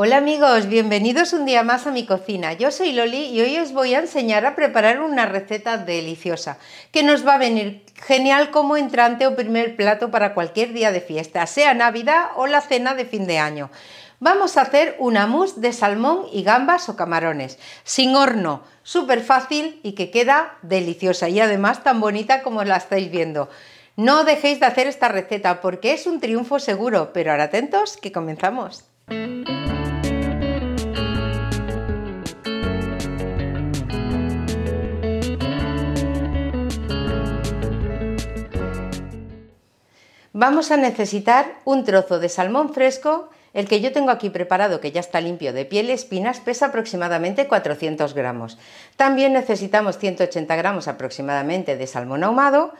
Hola amigos, bienvenidos un día más a mi cocina. Yo soy Loli y hoy os voy a enseñar a preparar una receta deliciosa que nos va a venir genial como entrante o primer plato para cualquier día de fiesta, sea Navidad o la cena de fin de año. Vamos a hacer una mousse de salmón y gambas o camarones, sin horno, súper fácil y que queda deliciosa y además tan bonita como la estáis viendo. No dejéis de hacer esta receta porque es un triunfo seguro, pero ahora atentos que comenzamos. Vamos a necesitar un trozo de salmón fresco el que yo tengo aquí preparado, que ya está limpio de piel y espinas, pesa aproximadamente 400 gramos. También necesitamos 180 gramos aproximadamente de salmón ahumado,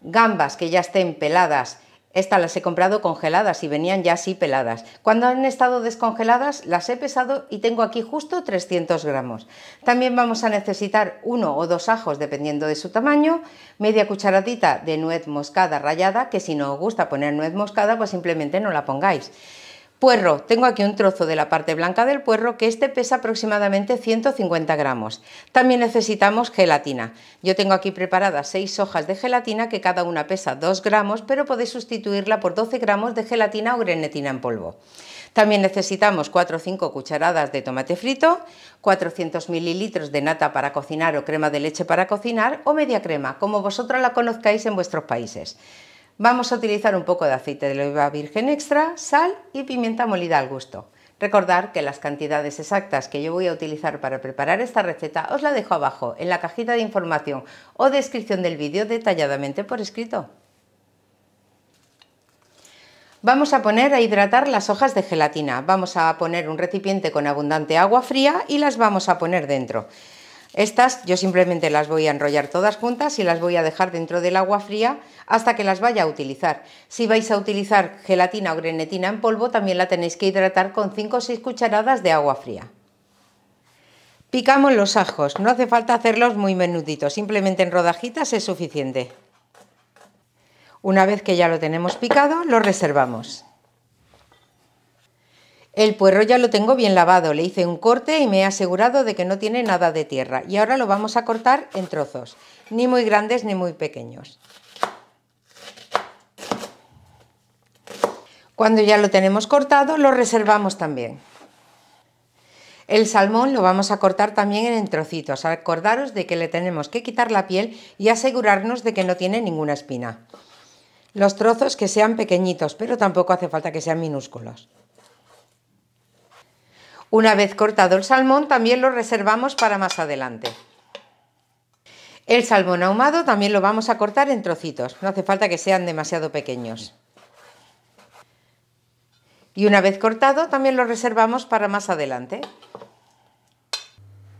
gambas que ya estén peladas estas las he comprado congeladas y venían ya así peladas. Cuando han estado descongeladas las he pesado y tengo aquí justo 300 gramos. También vamos a necesitar uno o dos ajos dependiendo de su tamaño, media cucharadita de nuez moscada rallada, que si no os gusta poner nuez moscada pues simplemente no la pongáis. Puerro, tengo aquí un trozo de la parte blanca del puerro que este pesa aproximadamente 150 gramos. También necesitamos gelatina. Yo tengo aquí preparadas 6 hojas de gelatina que cada una pesa 2 gramos, pero podéis sustituirla por 12 gramos de gelatina o grenetina en polvo. También necesitamos 4 o 5 cucharadas de tomate frito, 400 mililitros de nata para cocinar o crema de leche para cocinar o media crema, como vosotros la conozcáis en vuestros países. Vamos a utilizar un poco de aceite de oliva virgen extra, sal y pimienta molida al gusto. Recordar que las cantidades exactas que yo voy a utilizar para preparar esta receta os la dejo abajo en la cajita de información o descripción del vídeo detalladamente por escrito. Vamos a poner a hidratar las hojas de gelatina. Vamos a poner un recipiente con abundante agua fría y las vamos a poner dentro. Estas yo simplemente las voy a enrollar todas juntas y las voy a dejar dentro del agua fría hasta que las vaya a utilizar. Si vais a utilizar gelatina o grenetina en polvo, también la tenéis que hidratar con 5 o 6 cucharadas de agua fría. Picamos los ajos, no hace falta hacerlos muy menuditos, simplemente en rodajitas es suficiente. Una vez que ya lo tenemos picado, lo reservamos. El puerro ya lo tengo bien lavado, le hice un corte y me he asegurado de que no tiene nada de tierra. Y ahora lo vamos a cortar en trozos, ni muy grandes ni muy pequeños. Cuando ya lo tenemos cortado, lo reservamos también. El salmón lo vamos a cortar también en trocitos. Acordaros de que le tenemos que quitar la piel y asegurarnos de que no tiene ninguna espina. Los trozos que sean pequeñitos, pero tampoco hace falta que sean minúsculos. Una vez cortado el salmón, también lo reservamos para más adelante. El salmón ahumado también lo vamos a cortar en trocitos, no hace falta que sean demasiado pequeños. Y una vez cortado, también lo reservamos para más adelante.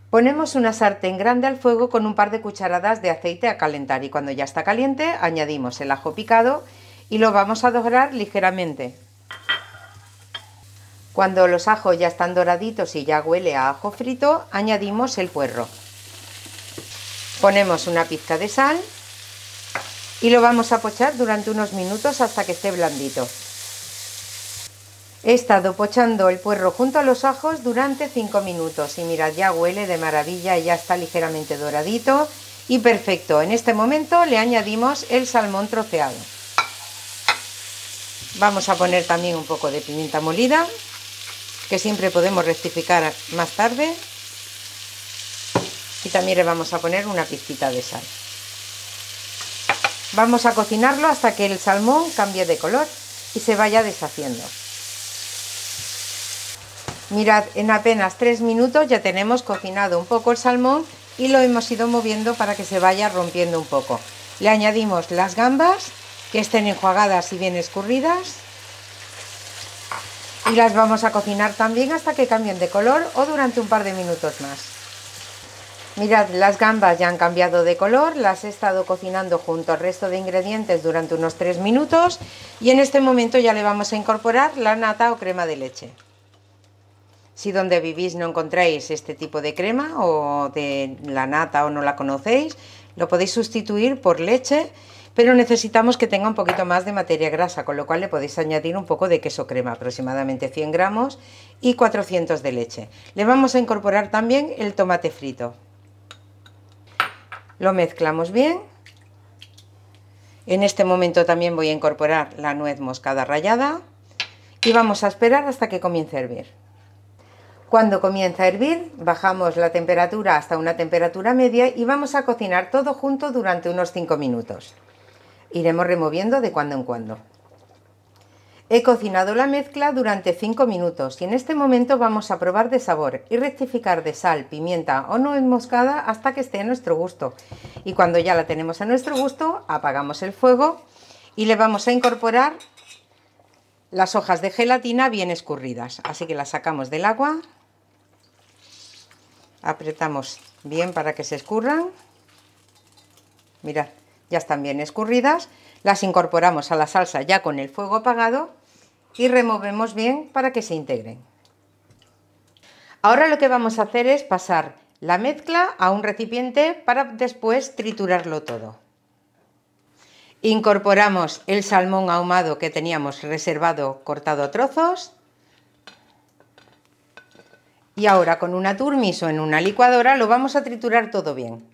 Ponemos una sartén grande al fuego con un par de cucharadas de aceite a calentar y cuando ya está caliente añadimos el ajo picado y lo vamos a dorar ligeramente. Cuando los ajos ya están doraditos y ya huele a ajo frito, añadimos el puerro. Ponemos una pizca de sal y lo vamos a pochar durante unos minutos hasta que esté blandito. He estado pochando el puerro junto a los ajos durante 5 minutos y mirad, ya huele de maravilla y ya está ligeramente doradito y perfecto. En este momento le añadimos el salmón troceado. Vamos a poner también un poco de pimienta molida que siempre podemos rectificar más tarde. Y también le vamos a poner una pizquita de sal. Vamos a cocinarlo hasta que el salmón cambie de color y se vaya deshaciendo. Mirad, en apenas tres minutos ya tenemos cocinado un poco el salmón y lo hemos ido moviendo para que se vaya rompiendo un poco. Le añadimos las gambas, que estén enjuagadas y bien escurridas, y las vamos a cocinar también hasta que cambien de color o durante un par de minutos más. Mirad, las gambas ya han cambiado de color, las he estado cocinando junto al resto de ingredientes durante unos 3 minutos y en este momento ya le vamos a incorporar la nata o crema de leche. Si donde vivís no encontráis este tipo de crema o de la nata o no la conocéis, lo podéis sustituir por leche pero necesitamos que tenga un poquito más de materia grasa, con lo cual le podéis añadir un poco de queso crema, aproximadamente 100 gramos y 400 de leche. Le vamos a incorporar también el tomate frito. Lo mezclamos bien. En este momento también voy a incorporar la nuez moscada rallada y vamos a esperar hasta que comience a hervir. Cuando comienza a hervir, bajamos la temperatura hasta una temperatura media y vamos a cocinar todo junto durante unos 5 minutos. Iremos removiendo de cuando en cuando. He cocinado la mezcla durante 5 minutos y en este momento vamos a probar de sabor y rectificar de sal, pimienta o nuez moscada hasta que esté a nuestro gusto. Y cuando ya la tenemos a nuestro gusto, apagamos el fuego y le vamos a incorporar las hojas de gelatina bien escurridas. Así que las sacamos del agua, apretamos bien para que se escurran. Mirad, ya están bien escurridas, las incorporamos a la salsa ya con el fuego apagado y removemos bien para que se integren. Ahora lo que vamos a hacer es pasar la mezcla a un recipiente para después triturarlo todo. Incorporamos el salmón ahumado que teníamos reservado cortado a trozos y ahora con una turmis o en una licuadora lo vamos a triturar todo bien.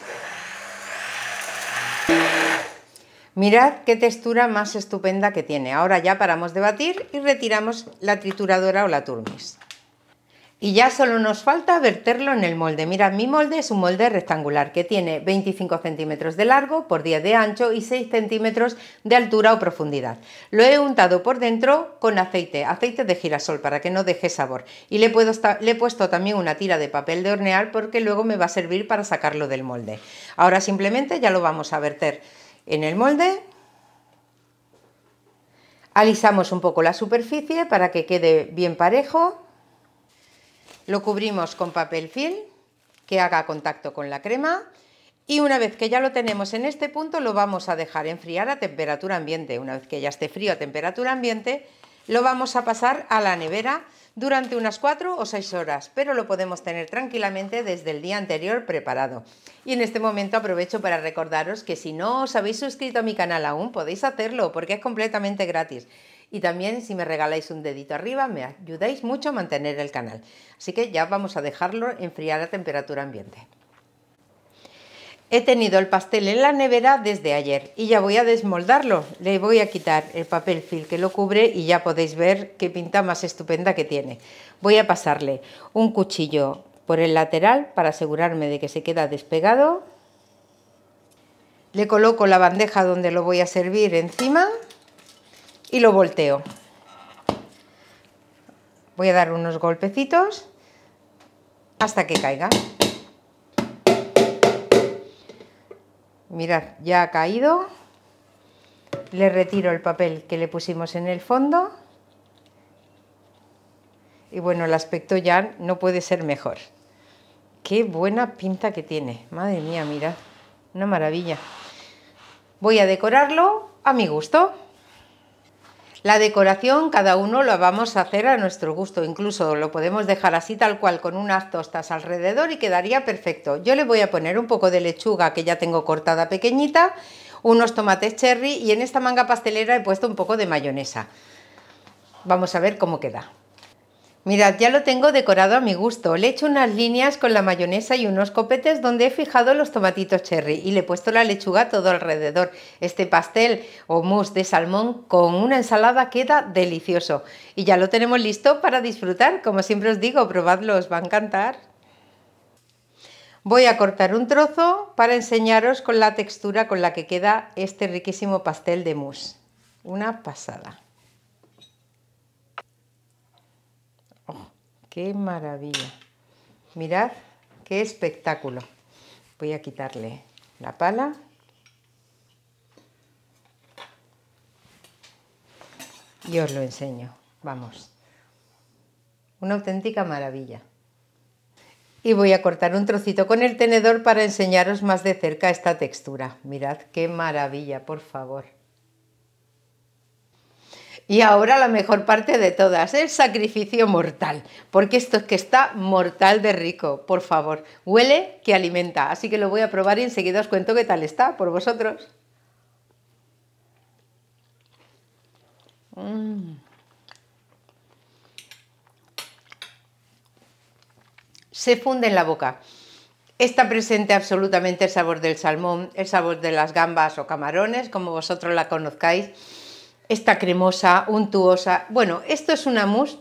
Mirad qué textura más estupenda que tiene. Ahora ya paramos de batir y retiramos la trituradora o la turmis. Y ya solo nos falta verterlo en el molde. Mirad, mi molde es un molde rectangular que tiene 25 centímetros de largo por 10 de ancho y 6 centímetros de altura o profundidad. Lo he untado por dentro con aceite, aceite de girasol para que no deje sabor. Y le, le he puesto también una tira de papel de hornear porque luego me va a servir para sacarlo del molde. Ahora simplemente ya lo vamos a verter en el molde. Alisamos un poco la superficie para que quede bien parejo. Lo cubrimos con papel film que haga contacto con la crema y una vez que ya lo tenemos en este punto lo vamos a dejar enfriar a temperatura ambiente. Una vez que ya esté frío a temperatura ambiente lo vamos a pasar a la nevera durante unas 4 o 6 horas, pero lo podemos tener tranquilamente desde el día anterior preparado. Y en este momento aprovecho para recordaros que si no os habéis suscrito a mi canal aún, podéis hacerlo porque es completamente gratis. Y también si me regaláis un dedito arriba, me ayudáis mucho a mantener el canal. Así que ya vamos a dejarlo enfriar a temperatura ambiente. He tenido el pastel en la nevera desde ayer y ya voy a desmoldarlo. Le voy a quitar el papel film que lo cubre y ya podéis ver qué pinta más estupenda que tiene. Voy a pasarle un cuchillo por el lateral para asegurarme de que se queda despegado. Le coloco la bandeja donde lo voy a servir encima y lo volteo. Voy a dar unos golpecitos hasta que caiga. mirad, ya ha caído. Le retiro el papel que le pusimos en el fondo. Y bueno, el aspecto ya no puede ser mejor. Qué buena pinta que tiene. Madre mía, mirad. Una maravilla. Voy a decorarlo a mi gusto. La decoración cada uno lo vamos a hacer a nuestro gusto, incluso lo podemos dejar así tal cual con unas tostas alrededor y quedaría perfecto. Yo le voy a poner un poco de lechuga que ya tengo cortada pequeñita, unos tomates cherry y en esta manga pastelera he puesto un poco de mayonesa. Vamos a ver cómo queda. Mirad, ya lo tengo decorado a mi gusto. Le he hecho unas líneas con la mayonesa y unos copetes donde he fijado los tomatitos cherry y le he puesto la lechuga todo alrededor. Este pastel o mousse de salmón con una ensalada queda delicioso. Y ya lo tenemos listo para disfrutar. Como siempre os digo, probadlo, os va a encantar. Voy a cortar un trozo para enseñaros con la textura con la que queda este riquísimo pastel de mousse. Una pasada. Qué maravilla. Mirad qué espectáculo. Voy a quitarle la pala. Y os lo enseño. Vamos. Una auténtica maravilla. Y voy a cortar un trocito con el tenedor para enseñaros más de cerca esta textura. Mirad qué maravilla, por favor. Y ahora la mejor parte de todas, el sacrificio mortal, porque esto es que está mortal de rico, por favor, huele que alimenta, así que lo voy a probar y enseguida os cuento qué tal está por vosotros. Mm. Se funde en la boca. Está presente absolutamente el sabor del salmón, el sabor de las gambas o camarones, como vosotros la conozcáis está cremosa, untuosa. Bueno, esto es una mousse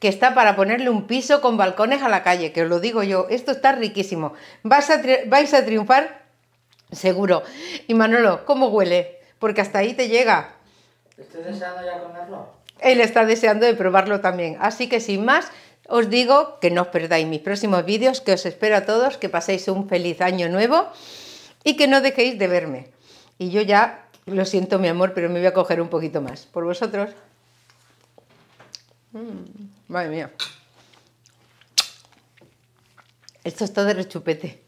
que está para ponerle un piso con balcones a la calle, que os lo digo yo, esto está riquísimo. Vas a vais a triunfar seguro. Y Manolo, ¿cómo huele? Porque hasta ahí te llega. Estoy deseando ya comerlo? Él está deseando de probarlo también. Así que sin más, os digo que no os perdáis mis próximos vídeos, que os espero a todos, que paséis un feliz año nuevo y que no dejéis de verme. Y yo ya lo siento, mi amor, pero me voy a coger un poquito más. Por vosotros. Mm, madre mía. Esto es todo de chupete.